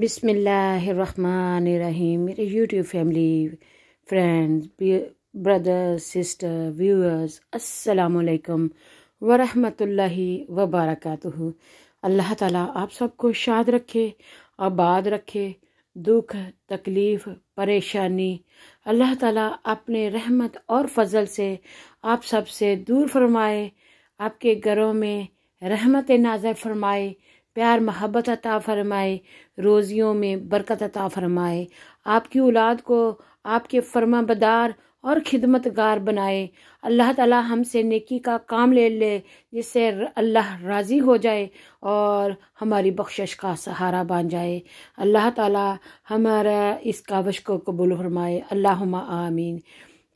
बिसमीम मेरे YouTube family friends brothers sister viewers अस्सलाम वरहमतुल्लाहि वबरकatuh अल्लाह ताला आप सबको शाद रखे आबाद रखे दुख तकलीफ़ परेशानी अल्लाह ताला अपने रहमत और फजल से आप सब से दूर फरमाए आपके घरों में रहमत नाजर फरमाए प्यार मोहब्बत अता फरमाए रोज़ियों में बरकत अता फरमाए आपकी औलाद को आपके फर्मा बदार और खिदमतगार बनाए अल्लाह ताला हमसे नेकी का काम ले ले जिससे अल्लाह राज़ी हो जाए और हमारी बख्शिश का सहारा बन जाए अल्लाह ताला हमारा इस कावश को कबूल फरमाए अल्लाहुम्मा आमीन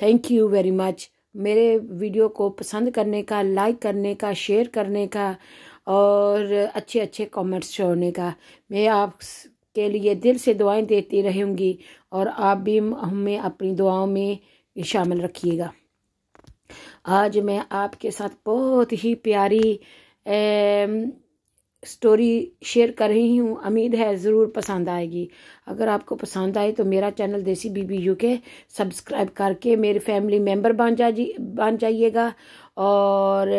थैंक यू वेरी मच मेरे वीडियो को पसंद करने का लाइक करने का शेयर करने का और अच्छे अच्छे कमेंट्स छोड़ने का मैं आप के लिए दिल से दुआएं देती रहूँगी और आप भी हमें अपनी दुआओं में शामिल रखिएगा आज मैं आपके साथ बहुत ही प्यारी ए, स्टोरी शेयर कर रही हूँ उम्मीद है ज़रूर पसंद आएगी अगर आपको पसंद आए तो मेरा चैनल देसी बीबी यू के सब्सक्राइब करके मेरे फैमिली मेम्बर बन जा बन जाइएगा और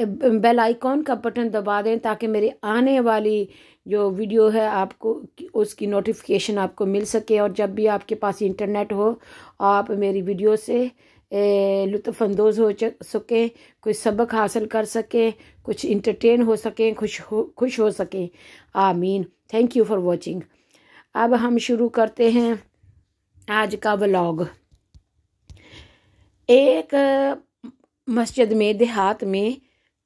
बेल आइकॉन का बटन दबा दें ताकि मेरी आने वाली जो वीडियो है आपको उसकी नोटिफिकेशन आपको मिल सके और जब भी आपके पास इंटरनेट हो आप मेरी वीडियो से लुफानंदोज़ हो सकें कुछ सबक हासिल कर सकें कुछ इंटरटेन हो सकें खुश हो खुश हो सकें आमीन थैंक यू फॉर वॉचिंग अब हम शुरू करते हैं आज का व्लॉग एक मस्जिद में देहात में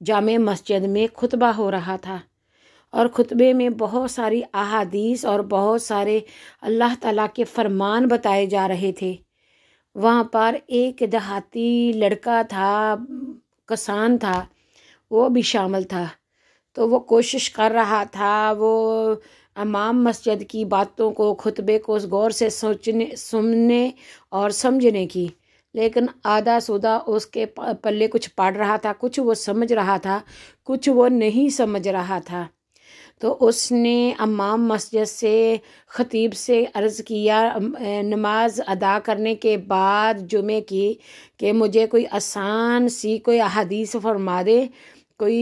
जाम मस्जिद में खुतबा हो रहा था और खुतबे में बहुत सारी अहादीस और बहुत सारे अल्लाह ताला के फरमान बताए जा रहे थे वहाँ पर एक देहाती लड़का था किसान था वो भी शामिल था तो वो कोशिश कर रहा था वो अमाम मस्जिद की बातों को खुतबे को गौर से सोचने सुनने और समझने की लेकिन आधा सुधा उसके पल्ले कुछ पढ़ रहा था कुछ वो समझ रहा था कुछ वो नहीं समझ रहा था तो उसने अमाम मस्जिद से ख़तीब से अर्ज़ किया नमाज अदा करने के बाद जुमे की कि मुझे कोई आसान सी कोई अदीस फरमा दे कोई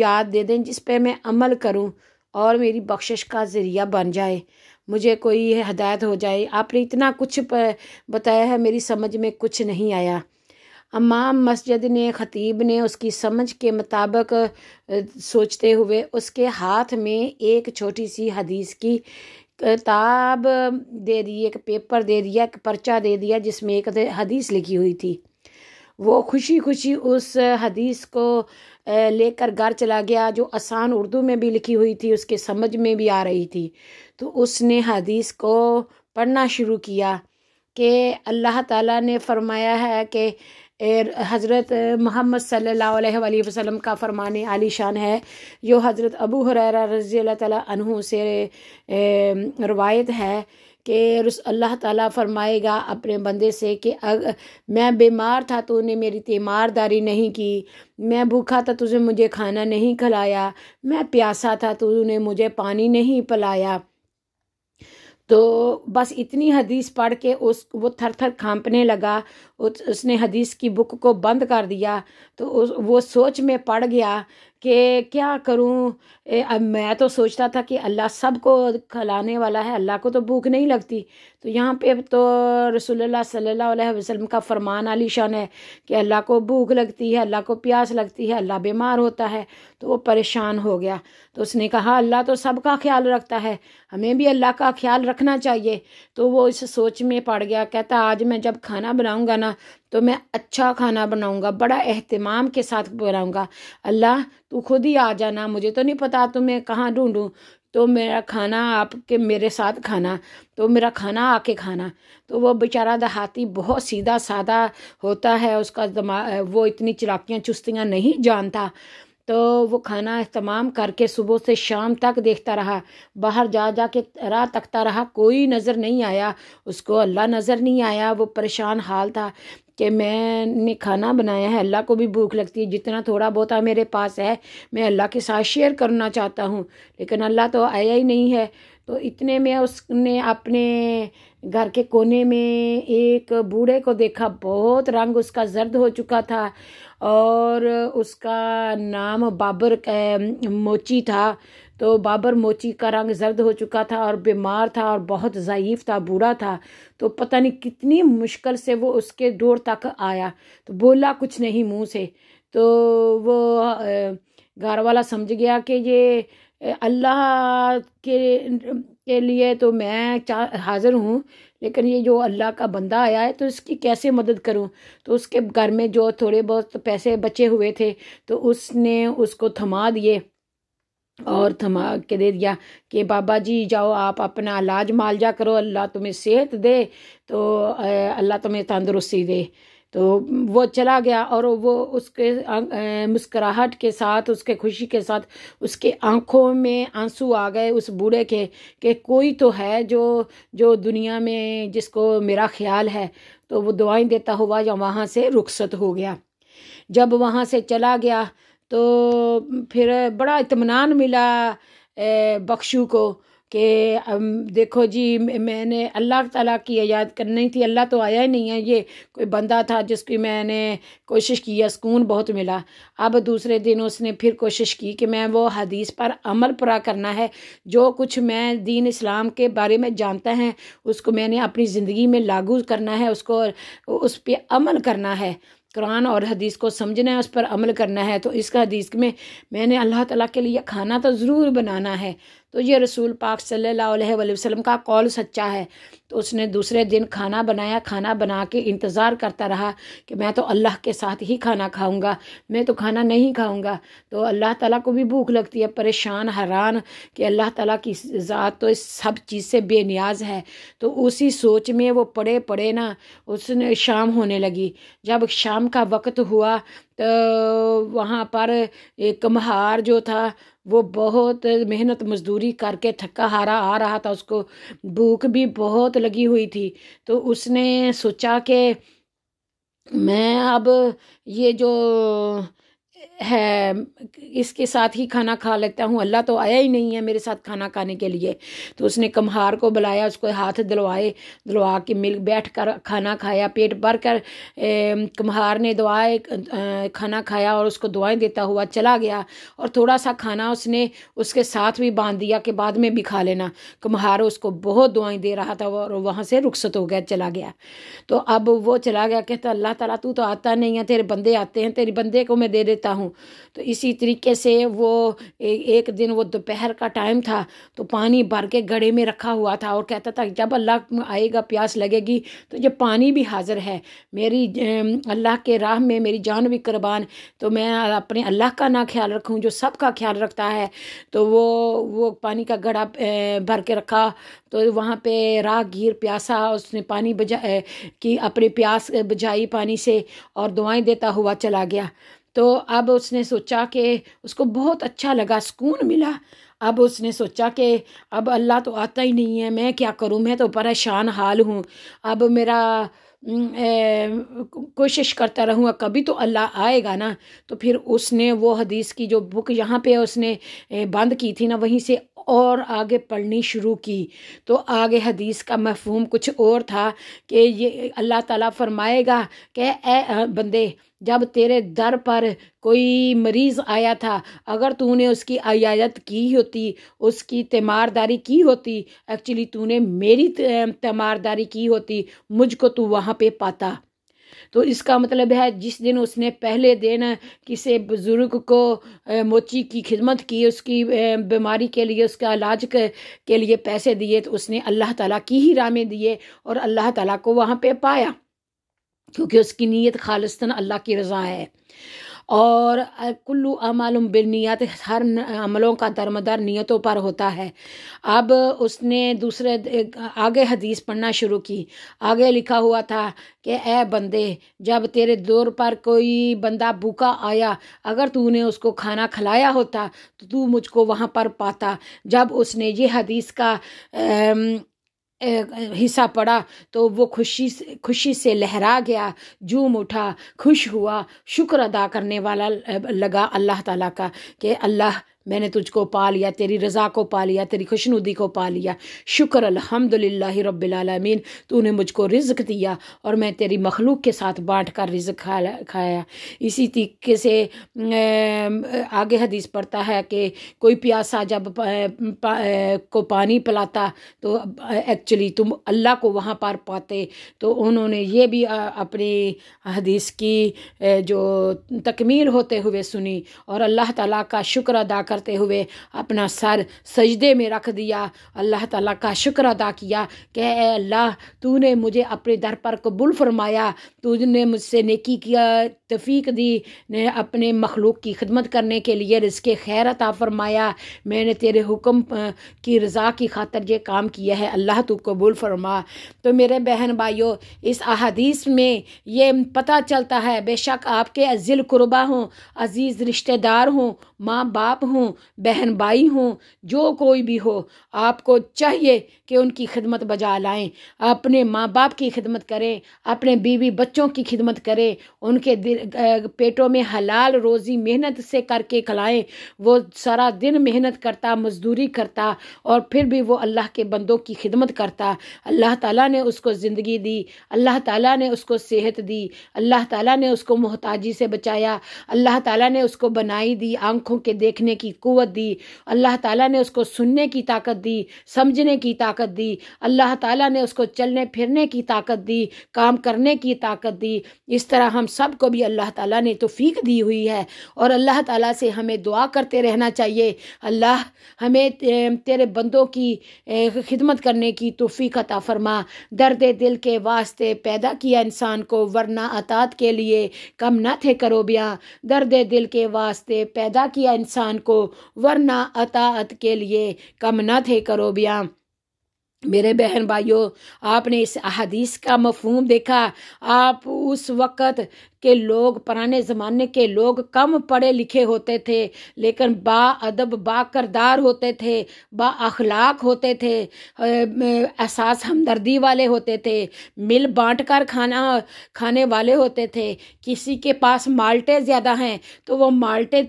याद दे दें जिस पे मैं अमल करूं और मेरी बख्शिश का ज़रिया बन जाए मुझे कोई हदायत हो जाए आपने इतना कुछ बताया है मेरी समझ में कुछ नहीं आया अमाम मस्जिद ने ख़तीब ने उसकी समझ के मुताबिक सोचते हुए उसके हाथ में एक छोटी सी हदीस की किताब दे दी एक पेपर दे दिया एक पर्चा दे दिया जिसमें एक हदीस लिखी हुई थी वो खुशी खुशी उस हदीस को लेकर घर चला गया जो आसान उर्दू में भी लिखी हुई थी उसके समझ में भी आ रही थी तो उसने हदीस को पढ़ना शुरू किया कि अल्लाह ताला ने फरमाया है कि हज़रत मोहम्मद सल्ला वसम का फ़रमान आली शान है जो हज़रत अबू हुरैरा रज़ी अल्लाह से रवायत है कि अल्लाह ताला फरमाएगा अपने बंदे से कि अग मैं बीमार था तो उन्हें मेरी तीमारदारी नहीं की मैं भूखा था तुझे मुझे खाना नहीं खिलाया मैं प्यासा था तो उन्हें मुझे पानी नहीं पिलाया तो बस इतनी हदीस पढ़ के उस वो थर थर खांपने लगा उसने हदीस की बुक को बंद कर दिया तो उस वो सोच में पड़ गया कि क्या करूं ए, अब मैं तो सोचता था कि अल्लाह सबको खिलाने वाला है अल्लाह को तो भूख नहीं लगती तो यहाँ पे तो रसोल्ला सल्ला वसलम का फरमान आली शान है कि अल्लाह को भूख लगती है अल्लाह को प्यास लगती है अल्लाह बीमार होता है तो वो परेशान हो गया तो उसने कहा अल्लाह तो सबका ख्याल रखता है हमें भी अल्लाह का ख्याल रखना चाहिए तो वो इस सोच में पड़ गया कहता आज मैं जब खाना बनाऊँगा खाना तो मैं अच्छा खाना बनाऊंगा बड़ा अहतमाम के साथ बनाऊंगा अल्लाह तू खुद ही आ जाना मुझे तो नहीं पता तो मैं कहाँ ढूंढूँ तो मेरा खाना आपके मेरे साथ खाना तो मेरा खाना आके खाना तो वो बेचारा दहाती बहुत सीधा सादा होता है उसका दिमाग वो इतनी चलाकियाँ चुस्तियाँ नहीं जानता तो वो खाना तमाम करके सुबह से शाम तक देखता रहा बाहर जा जा के राह तकता रहा कोई नज़र नहीं आया उसको अल्लाह नज़र नहीं आया वो परेशान हाल था कि मैंने खाना बनाया है अल्लाह को भी भूख लगती है जितना थोड़ा बहुत मेरे पास है मैं अल्लाह के साथ शेयर करना चाहता हूँ लेकिन अल्लाह तो आया ही नहीं है तो इतने में उसने अपने घर के कोने में एक बूढ़े को देखा बहुत रंग उसका जर्द हो चुका था और उसका नाम बाबर मोची था तो बाबर मोची का रंग जर्द हो चुका था और बीमार था और बहुत ज़यीफ़ था बूढ़ा था तो पता नहीं कितनी मुश्किल से वो उसके डोर तक आया तो बोला कुछ नहीं मुंह से तो वो घर वाला समझ गया कि ये अल्लाह के के लिए तो मैं हाज़िर हूँ लेकिन ये जो अल्लाह का बंदा आया है तो इसकी कैसे मदद करूँ तो उसके घर में जो थोड़े बहुत पैसे बचे हुए थे तो उसने उसको थमा दिए और थमा के दे दिया कि बाबा जी जाओ आप अपना इलाज मालजा करो अल्लाह तुम्हें सेहत दे तो अल्लाह तुम्हें तंदुरुस्ती दे तो वो चला गया और वो उसके मुस्कराहट के साथ उसके खुशी के साथ उसके आंखों में आंसू आ गए उस बूढ़े के कि कोई तो है जो जो दुनिया में जिसको मेरा ख्याल है तो वो दुआएं देता हुआ या वहाँ से रुखसत हो गया जब वहाँ से चला गया तो फिर बड़ा इतमान मिला बख्शू को कि देखो जी मैंने अल्लाह ताला की याद करनी थी अल्लाह तो आया ही नहीं है ये कोई बंदा था जिसकी मैंने कोशिश की या सुकून बहुत मिला अब दूसरे दिन उसने फिर कोशिश की कि मैं वो हदीस पर अमल पूरा करना है जो कुछ मैं दीन इस्लाम के बारे में जानता है उसको मैंने अपनी ज़िंदगी में लागू करना है उसको उस पर अमल करना है कुरान और हदीस को समझना है उस पर अमल करना है तो इसका हदीस में मैंने अल्लाह ताला के लिए खाना तो ज़रूर बनाना है तो ये रसूल पाक सल्लल्लाहु अलैहि वसल्लम का कौल सच्चा है तो उसने दूसरे दिन खाना बनाया खाना बना के इंतज़ार करता रहा कि मैं तो अल्लाह के साथ ही खाना खाऊंगा मैं तो खाना नहीं खाऊंगा तो अल्लाह ताला को भी भूख लगती है परेशान हैरान कि अल्लाह ताला की ज़ात तो इस सब चीज़ से बेनियाज है तो उसी सोच में वो पड़े पड़े ना उसने शाम होने लगी जब शाम का वक्त हुआ तो वहाँ पर एक कम्हार जो था वो बहुत मेहनत मजदूरी करके थका हारा आ रहा था उसको भूख भी बहुत लगी हुई थी तो उसने सोचा कि मैं अब ये जो है इसके साथ ही खाना खा लेता हूँ अल्लाह तो आया ही नहीं है मेरे साथ खाना खाने के लिए तो उसने कम्हार को बुलाया उसको हाथ दिलवाए दिलवा के मिल बैठ कर खाना खाया पेट भर कर कम्हार ने दुआए खाना खाया और उसको दुआएं देता हुआ चला गया और थोड़ा सा खाना उसने उसके साथ भी बांध दिया कि बाद में भी खा लेना कम्हार उसको बहुत दुआएँ दे रहा था और वहाँ से रुखसत हो गया चला गया तो अब वो चला गया कहता अल्लाह तला तू तो आता नहीं है तेरे बंदे आते हैं तेरे बंदे को मैं दे देता हूँ हूँ तो इसी तरीके से वो ए, एक दिन वो दोपहर का टाइम था तो पानी भर के गड़े में रखा हुआ था और कहता था जब अल्लाह आएगा प्यास लगेगी तो जब पानी भी हाजिर है मेरी अल्लाह के राह में मेरी जान भी कुर्बान तो मैं अपने अल्लाह का ना ख्याल रखूँ जो सब का ख्याल रखता है तो वो वो पानी का गड़ा भर के रखा तो वहाँ पे गिर प्यासा उसने पानी बजा की अपने प्यास बुझाई पानी से और दुआएं देता हुआ चला गया तो अब उसने सोचा कि उसको बहुत अच्छा लगा सुकून मिला अब उसने सोचा कि अब अल्लाह तो आता ही नहीं है मैं क्या करूँ मैं तो परेशान हाल हूँ अब मेरा कोशिश करता रहूँगा कभी तो अल्लाह आएगा ना तो फिर उसने वो हदीस की जो बुक यहाँ पे उसने बंद की थी ना वहीं से और आगे पढ़नी शुरू की तो आगे हदीस का मफहम कुछ और था कि ये अल्लाह ताला फरमाएगा कि ए बंदे जब तेरे दर पर कोई मरीज़ आया था अगर तूने उसकी आयात की होती उसकी तीमारदारी की होती एक्चुअली तूने मेरी तीमारदारी की होती मुझको तू वहाँ पे पाता तो इसका मतलब है जिस दिन उसने पहले दिन किसी बुज़ुर्ग को मोची की खिदमत की उसकी बीमारी के लिए उसका इलाज के लिए पैसे दिए तो उसने अल्लाह ताला की ही राह में दिए और अल्लाह ताला को वहाँ पे पाया क्योंकि उसकी नीयत खालिस्तन अल्लाह की रज़ा है और कुल्लू अमालुम बिलनीत हर अमलों का दरमदर नीयतों पर होता है अब उसने दूसरे आगे हदीस पढ़ना शुरू की आगे लिखा हुआ था कि ए बंदे जब तेरे दौर पर कोई बंदा भूखा आया अगर तूने उसको खाना खिलाया होता तो तू मुझको वहाँ पर पाता जब उसने ये हदीस का हिस्सा पड़ा तो वो खुशी से खुशी से लहरा गया जूम उठा खुश हुआ शुक्र अदा करने वाला लगा अल्लाह ताला का कि अल्लाह मैंने तुझको पा लिया तेरी रज़ा को पा लिया तेरी खुशनुदी को पा लिया शुक्र अल्हम्दुलिल्लाह रब्बिलामीन तूने मुझको रिज़्क दिया और मैं तेरी मखलूक के साथ बाँट कर रिज़्क खा खाया इसी तरीके से आगे हदीस पढ़ता है कि कोई प्यासा जब पा, पा, को पानी पिलाता तो एक्चुअली तुम अल्लाह को वहाँ पार पाते तो उन्होंने ये भी अपनी हदीस की जो तकमील होते हुए सुनी और अल्लाह तला का शुक्र अदा कर करते हुए अपना सर सजदे में रख दिया अल्लाह ताला का शुक्र अदा किया कि अल्लाह तूने मुझे अपने दर पर कबूल फरमाया तूने मुझसे नेकी किया तफीक दी ने अपने मखलूक की खिदमत करने के लिए रिसके खैर अता फरमाया मैंने तेरे हुक्म की रज़ा की खातर ये काम किया है अल्लाह तू कबूल फरमा तो मेरे बहन भाइयों इस अहादीस में ये पता चलता है बेशक आपके अजिल कुरबा हों अज़ीज़ रिश्तेदार हों माँ बाप हों बहन भाई हों जो कोई भी हो आपको चाहिए कि उनकी खिदमत बजा लाएं अपने माँ बाप की खिदमत करें अपने बीवी बच्चों की खिदमत करें उनके पेटों में हलाल रोज़ी मेहनत से करके खिलाएं वो सारा दिन मेहनत करता मजदूरी करता और फिर भी वो अल्लाह के बंदों की खिदमत करता अल्लाह ताला ने उसको ज़िंदगी दी अल्लाह ताला ने उसको सेहत दी अल्लाह ताला ने उसको मोहताजी से बचाया अल्लाह ताला ने उसको बनाई दी आंखों आँखों के देखने की कुवत दी अल्लाह ताला ने उसको सुनने की ताकत दी समझने की ताकत दी अल्लाह ताला ने उसको चलने फिरने की ताकत दी काम करने की ताकत दी इस तरह हम सब को भी अल्लाह ताला ने तोफ़ीक दी हुई है और अल्लाह ताला से हमें दुआ करते रहना चाहिए अल्लाह हमें तेरे बंदों की खिदमत करने की तोफ़ी अता फरमा दर्द दिल के वास्ते पैदा किया इंसान को वरना अतात के लिए कम न थे करो दर्द दिल के वास्ते पैदा किया इंसान को वरना अतात के लिए कम न थे करो ब्याम मेरे बहन भाइयों आपने इस अहदीस का मफहम देखा आप उस वक़्त के लोग पुराने ज़माने के लोग कम पढ़े लिखे होते थे लेकिन बा अदब बा करदार होते थे बा अखलाक होते थे एहसास हमदर्दी वाले होते थे मिल बाँट कर खाना खाने वाले होते थे किसी के पास माल्टे ज़्यादा हैं तो वो माल्टे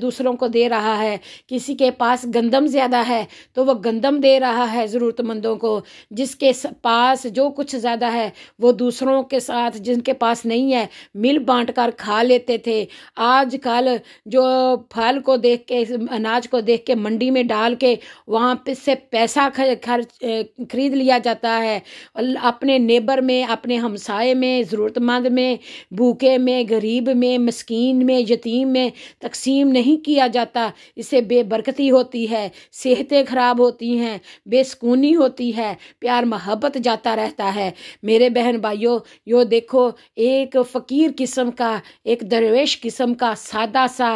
दूसरों को दे रहा है किसी के पास गंदम ज़्यादा है तो वह गंदम दे रहा है ज़रूरतमंदों वालों को जिसके पास जो कुछ ज़्यादा है वो दूसरों के साथ जिनके पास नहीं है मिल बांट कर खा लेते थे आज कल जो फल को देख के अनाज को देख के मंडी में डाल के वहाँ से पैसा खर्च खरीद लिया जाता है अपने नेबर में अपने हमसाए में ज़रूरतमंद में भूखे में गरीब में मस्किन में यतीम में तकसीम नहीं किया जाता इससे बेबरकती होती है सेहतें ख़राब होती हैं बेसकूनी होती होती है प्यार मोहब्बत जाता रहता है मेरे बहन भाइयों यो देखो एक फ़कीर किस्म का एक दरवेश किस्म का सादा सा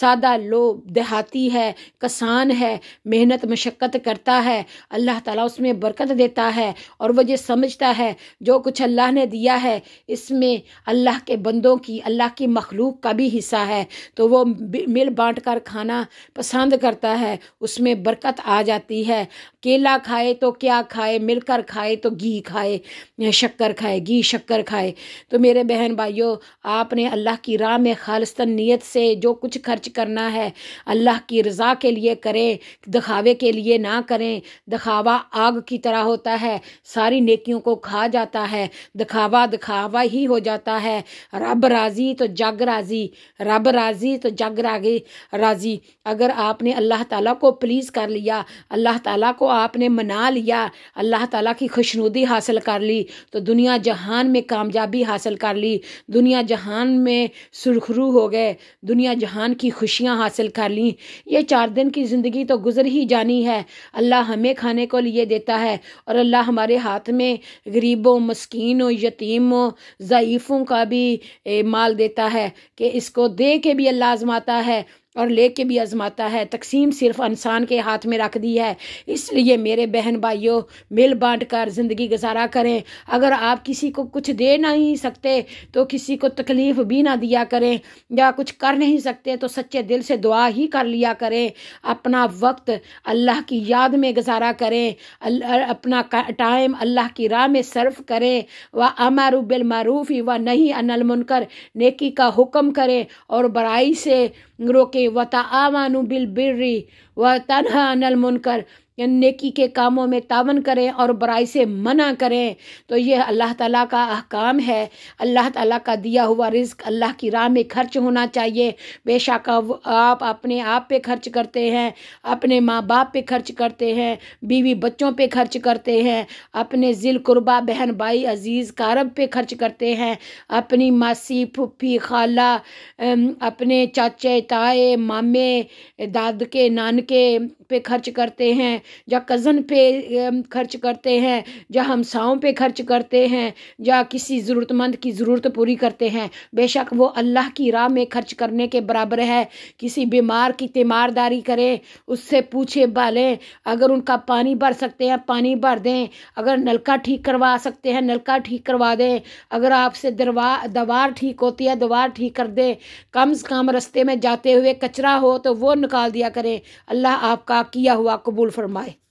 सादा लो देहाती है कसान है मेहनत मशक्क़त करता है अल्लाह ताला उसमें बरकत देता है और वह समझता है जो कुछ अल्लाह ने दिया है इसमें अल्लाह के बंदों की अल्लाह की मखलूक का भी हिस्सा है तो वो मिल बांट कर खाना पसंद करता है उसमें बरकत आ जाती है केला खाए तो क्या खाए मिलकर खाए तो घी खाए शक्कर खाए घी शक्कर खाए तो मेरे बहन भाइयों आपने अल्लाह की राह में खालस्तन नीयत से जो कुछ खर्च करना है अल्लाह की रज़ा के लिए करें दिखावे के लिए ना करें दिखावा आग की तरह होता है सारी नेकियों को खा जाता है दिखावा दिखावा ही हो जाता है रब राज़ी तो जग राज़ी रब राज़ी तो जग रागे राज़ी अगर आपने अल्लाह ताला को प्लीज़ कर लिया अल्लाह ताला को आपने मना लिया या अल्लाह ताला की खुशनुदी हासिल कर ली तो दुनिया जहान में कामयाबी हासिल कर ली दुनिया जहान में सुरखरू हो गए दुनिया जहान की खुशियाँ हासिल कर ली ये चार दिन की ज़िंदगी तो गुजर ही जानी है अल्लाह हमें खाने को लिए देता है और अल्लाह हमारे हाथ में गरीबों मस्किनों यतीमों ज़ीफ़ों का भी माल देता है कि इसको दे के भी अल्लाह आजमाता है और ले भी आजमाता है तकसीम सिर्फ इंसान के हाथ में रख दी है इसलिए मेरे बहन भाइयों मिल बांट कर ज़िंदगी गुजारा करें अगर आप किसी को कुछ दे नहीं सकते तो किसी को तकलीफ़ भी ना दिया करें या कुछ कर नहीं सकते तो सच्चे दिल से दुआ ही कर लिया करें अपना वक्त अल्लाह की याद में गुजारा करें अपना टाइम अल्लाह की राह में सर्व करें व अमारुबिल ही व नहीं अनल मुनकर नेकी का हुक्म करें और बड़ाई से रोके वता तावानु बिल बिर्री व तनहा अनल मुनकर नेकी के कामों में तावन करें और बुराई से मना करें तो यह अल्लाह ताला का अहकाम है अल्लाह ताला का दिया हुआ रिस्क अल्लाह की राह में खर्च होना चाहिए बेशक आप अपने आप पे खर्च करते हैं अपने माँ बाप पे खर्च करते हैं बीवी बच्चों पे खर्च करते हैं अपने जिल कुर्बा बहन भाई अजीज़ कारब पे खर्च करते हैं अपनी मासी फूफी खाला अपने चाचे ताए मामे दाद के नानके पे खर्च करते हैं या कज़न पे खर्च करते हैं या हमसाओं पे खर्च करते हैं या किसी ज़रूरतमंद की ज़रूरत पूरी करते हैं बेशक वो अल्लाह की राह में खर्च करने के बराबर है किसी बीमार की तीमारदारी करें उससे पूछे बालें अगर उनका पानी भर सकते हैं पानी भर दें अगर नलका ठीक करवा सकते हैं नलका ठीक करवा दें अगर आपसे दरवा दवार ठीक होती है दवार ठीक कर दें कम से कम रस्ते में जाते हुए कचरा हो तो वो निकाल दिया करें अल्लाह आपका किया हुआ कबूल फरमा my